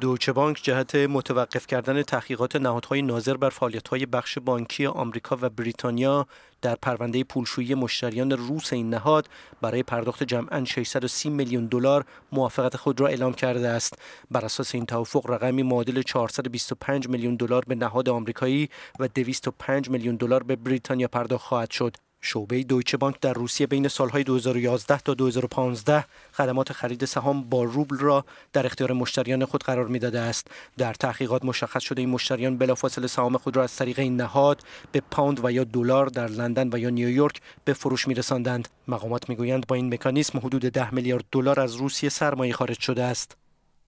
دوچه بانک جهت متوقف کردن تحقیقات نهادهای ناظر بر فعالیت‌های بخش بانکی آمریکا و بریتانیا در پرونده پولشویی مشتریان روس این نهاد برای پرداخت جمعا 630 میلیون دلار موافقت خود را اعلام کرده است بر اساس این توافق رقمی معادل 425 میلیون دلار به نهاد آمریکایی و 205 میلیون دلار به بریتانیا پرداخت خواهد شد شعبه دویچه بانک در روسیه بین سالهای 2011 تا 2015 خدمات خرید سهام با روبل را در اختیار مشتریان خود قرار میداده است در تحقیقات مشخص شده این مشتریان بلافاصله سهام خود را از طریق این نهاد به پوند و یا دلار در لندن و یا نیویورک به فروش میرساندند مقامات میگویند با این مکانیسم حدود 10 میلیارد دلار از روسیه سرمایه خارج شده است